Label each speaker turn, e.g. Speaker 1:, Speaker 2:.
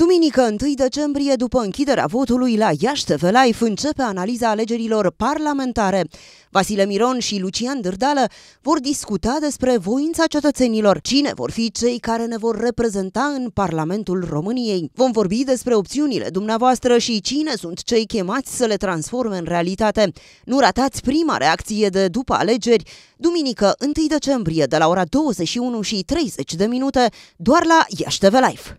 Speaker 1: Duminică 1 decembrie, după închiderea votului la Iași TV Life, începe analiza alegerilor parlamentare. Vasile Miron și Lucian Dârdală vor discuta despre voința cetățenilor. Cine vor fi cei care ne vor reprezenta în Parlamentul României? Vom vorbi despre opțiunile dumneavoastră și cine sunt cei chemați să le transforme în realitate. Nu ratați prima reacție de după alegeri, duminică 1 decembrie, de la ora 21 și 30 de minute, doar la Iași TV Life.